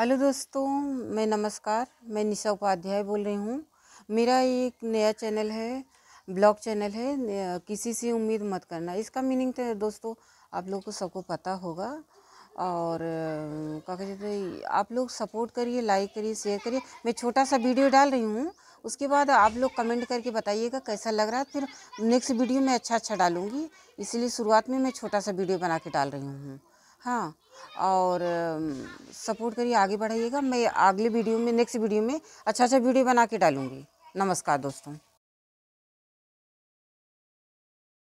hello दोस्तों मैं नमस्कार मैं निशा उपाध्याय बोल रही हूँ मेरा एक नया चैनल है ब्लॉग चैनल है किसी से उम्मीद मत करना इसका मीनिंग तो दोस्तों आप लोग को सबको पता होगा और क्या कहते आप लोग सपोर्ट करिए लाइक करिए शेयर करिए मैं छोटा सा वीडियो डाल रही हूँ उसके बाद आप लोग कमेंट करके बताइएगा कैसा लग रहा है फिर नेक्स्ट वीडियो में अच्छा अच्छा डालूँगी इसलिए शुरुआत में मैं छोटा सा वीडियो बना के डाल रही हूँ हाँ और सपोर्ट करिए आगे बढ़ाइएगा मैं अगले वीडियो में नेक्स्ट वीडियो में अच्छा अच्छा वीडियो बना के डालूँगी नमस्कार दोस्तों